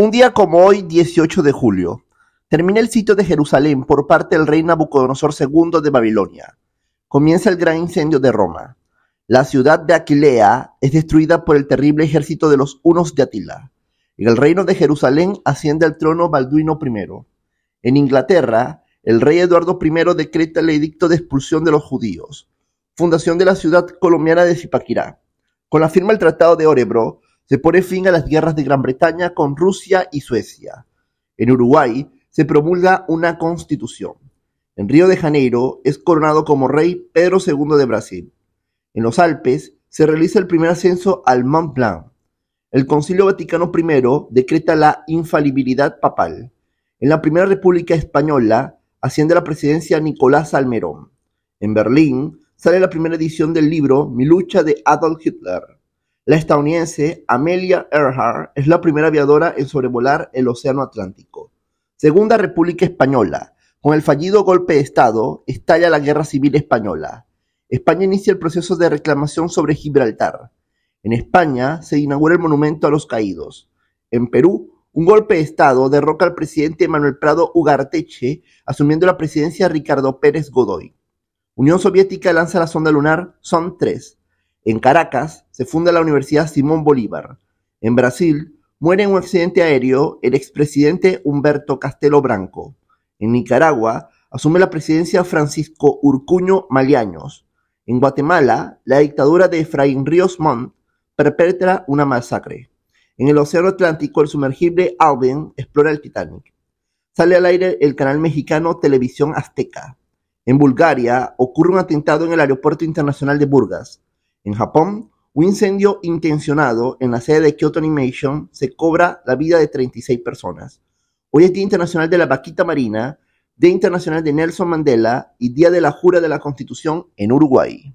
Un día como hoy, 18 de julio, termina el sitio de Jerusalén por parte del rey Nabucodonosor II de Babilonia. Comienza el gran incendio de Roma. La ciudad de Aquilea es destruida por el terrible ejército de los Hunos de Atila. En el reino de Jerusalén asciende al trono Balduino I. En Inglaterra, el rey Eduardo I decreta el edicto de expulsión de los judíos. Fundación de la ciudad colombiana de Zipaquirá. Con la firma del Tratado de Orebro, se pone fin a las guerras de Gran Bretaña con Rusia y Suecia. En Uruguay se promulga una constitución. En Río de Janeiro es coronado como rey Pedro II de Brasil. En los Alpes se realiza el primer ascenso al Mont Blanc. El Concilio Vaticano I decreta la infalibilidad papal. En la Primera República Española asciende a la presidencia Nicolás Almerón. En Berlín sale la primera edición del libro Mi lucha de Adolf Hitler. La estadounidense Amelia Earhart es la primera aviadora en sobrevolar el Océano Atlántico. Segunda República Española. Con el fallido golpe de Estado, estalla la Guerra Civil Española. España inicia el proceso de reclamación sobre Gibraltar. En España se inaugura el monumento a los caídos. En Perú, un golpe de Estado derroca al presidente Manuel Prado Ugarteche, asumiendo la presidencia Ricardo Pérez Godoy. Unión Soviética lanza la sonda lunar Son 3. En Caracas, se funda la Universidad Simón Bolívar. En Brasil, muere en un accidente aéreo el expresidente Humberto Castelo Branco. En Nicaragua, asume la presidencia Francisco Urcuño Maliaños. En Guatemala, la dictadura de Efraín Ríos Montt perpetra una masacre. En el Océano Atlántico, el sumergible Alvin explora el Titanic. Sale al aire el canal mexicano Televisión Azteca. En Bulgaria, ocurre un atentado en el Aeropuerto Internacional de Burgas. En Japón, un incendio intencionado en la sede de Kyoto Animation se cobra la vida de 36 personas. Hoy es Día Internacional de la Vaquita Marina, Día Internacional de Nelson Mandela y Día de la Jura de la Constitución en Uruguay.